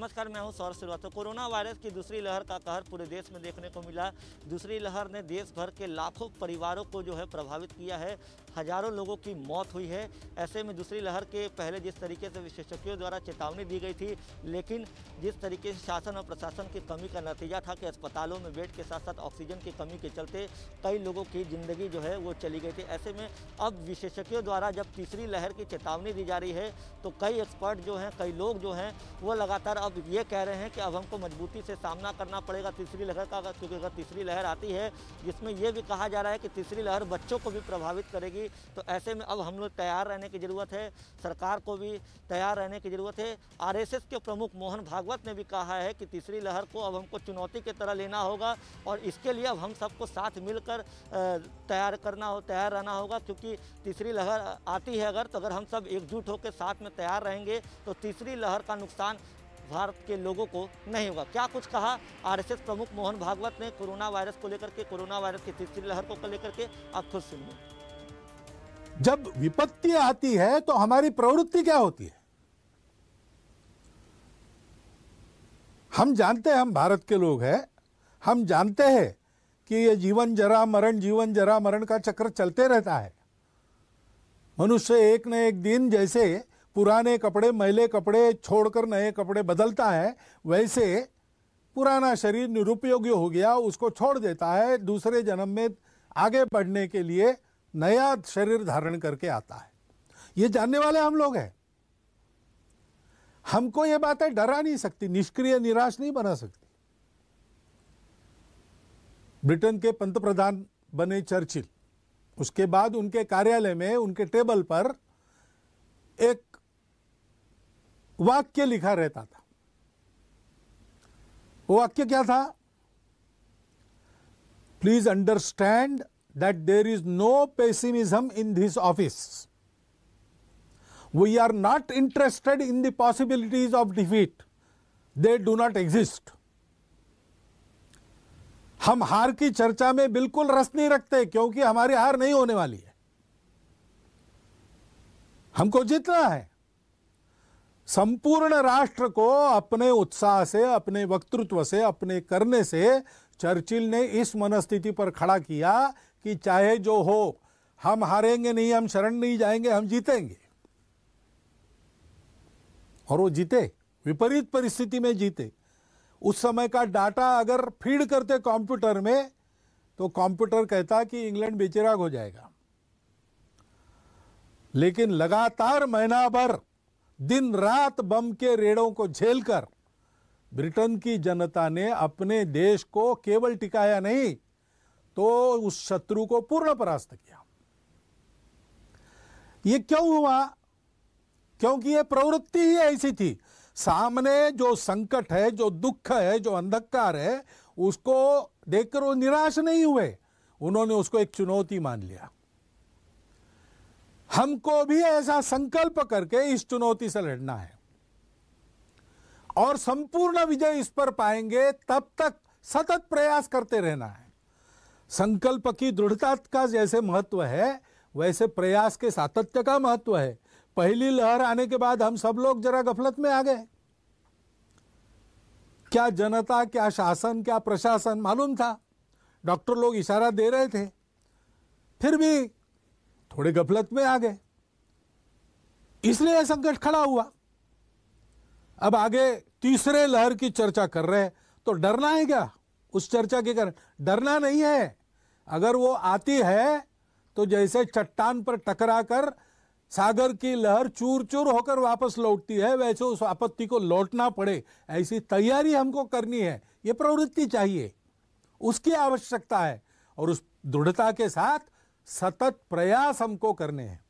नमस्कार मैं हूं सौरभ श्रीवास्तव कोरोना वायरस की दूसरी लहर का कहर पूरे देश में देखने को मिला दूसरी लहर ने देश भर के लाखों परिवारों को जो है प्रभावित किया है हजारों लोगों की मौत हुई है ऐसे में दूसरी लहर के पहले जिस तरीके से विशेषज्ञों द्वारा चेतावनी दी गई थी लेकिन जिस तरीके से शासन और प्रशासन की कमी का नतीजा था कि अस्पतालों में बेड के साथ साथ ऑक्सीजन की कमी के चलते कई लोगों की ज़िंदगी जो है वो चली गई थी ऐसे में अब विशेषज्ञों द्वारा जब तीसरी लहर की चेतावनी दी जा रही है तो कई एक्सपर्ट जो हैं कई लोग जो हैं वो लगातार अब अब ये कह रहे हैं कि अब हमको मजबूती से सामना करना पड़ेगा तीसरी लहर का क्योंकि अगर तीसरी लहर आती है जिसमें यह भी कहा जा रहा है कि तीसरी लहर बच्चों को भी प्रभावित करेगी तो ऐसे में अब हम लोग तैयार रहने की ज़रूरत है सरकार को भी तैयार रहने की ज़रूरत है आर के प्रमुख मोहन भागवत ने भी कहा है कि तीसरी लहर को अब हमको चुनौती की तरह लेना होगा और इसके लिए अब हम सबको साथ मिलकर तैयार करना हो तैयार रहना होगा क्योंकि तीसरी लहर आती है अगर तो अगर हम सब एकजुट होकर साथ में तैयार रहेंगे तो तीसरी लहर का नुकसान भारत के लोगों को नहीं होगा क्या कुछ कहा आरएसएस प्रमुख मोहन भागवत ने कोरोना वायरस को लेकर के कोरोना वायरस की तीसरी लहर को लेकर के आप खुद सुनिए जब विपत्ति आती है तो हमारी प्रवृत्ति क्या होती है हम जानते हैं हम भारत के लोग हैं हम जानते हैं कि ये जीवन जरा मरण जीवन जरा मरण का चक्र चलते रहता है मनुष्य एक न एक दिन जैसे पुराने कपड़े मैले कपड़े छोड़कर नए कपड़े बदलता है वैसे पुराना शरीर निरुपयोगी हो गया उसको छोड़ देता है दूसरे जन्म में आगे बढ़ने के लिए नया शरीर धारण करके आता है ये जानने वाले हम लोग हैं हमको ये बातें डरा नहीं सकती निष्क्रिय निराश नहीं बना सकती ब्रिटेन के पंत प्रधान बने चर्चिल उसके बाद उनके कार्यालय में उनके टेबल पर एक वाक्य लिखा रहता था वो वाक्य क्या था please understand that there is no pessimism in this office we are not interested in the possibilities of defeat they do not exist हम हार की चर्चा में बिल्कुल रस नहीं रखते क्योंकि हमारी हार नहीं होने वाली है हमको जीतना है संपूर्ण राष्ट्र को अपने उत्साह से अपने वक्तृत्व से अपने करने से चर्चिल ने इस मनस्थिति पर खड़ा किया कि चाहे जो हो हम हारेंगे नहीं हम शरण नहीं जाएंगे हम जीतेंगे और वो जीते विपरीत परिस्थिति में जीते उस समय का डाटा अगर फीड करते कंप्यूटर में तो कंप्यूटर कहता कि इंग्लैंड बेचिराग हो जाएगा लेकिन लगातार महीना भर दिन रात बम के रेड़ों को झेलकर ब्रिटेन की जनता ने अपने देश को केवल टिकाया नहीं तो उस शत्रु को पूर्ण परास्त किया ये क्यों हुआ क्योंकि यह प्रवृत्ति ही ऐसी थी सामने जो संकट है जो दुख है जो अंधकार है उसको देखकर वो निराश नहीं हुए उन्होंने उसको एक चुनौती मान लिया हमको भी ऐसा संकल्प करके इस चुनौती से लड़ना है और संपूर्ण विजय इस पर पाएंगे तब तक सतत प्रयास करते रहना है संकल्प की दृढ़ता का जैसे महत्व है वैसे प्रयास के सातत्य का महत्व है पहली लहर आने के बाद हम सब लोग जरा गफलत में आ गए क्या जनता क्या शासन क्या प्रशासन मालूम था डॉक्टर लोग इशारा दे रहे थे फिर भी थोड़े गफलत में आ गए इसलिए यह संकट खड़ा हुआ अब आगे तीसरे लहर की चर्चा कर रहे हैं तो डरना है क्या उस चर्चा के कारण डरना नहीं है अगर वो आती है तो जैसे चट्टान पर टकरा कर सागर की लहर चूर चूर होकर वापस लौटती है वैसे उस आपत्ति को लौटना पड़े ऐसी तैयारी हमको करनी है ये प्रवृत्ति चाहिए उसकी आवश्यकता है और उस दृढ़ता के साथ सतत प्रयास हमको करने हैं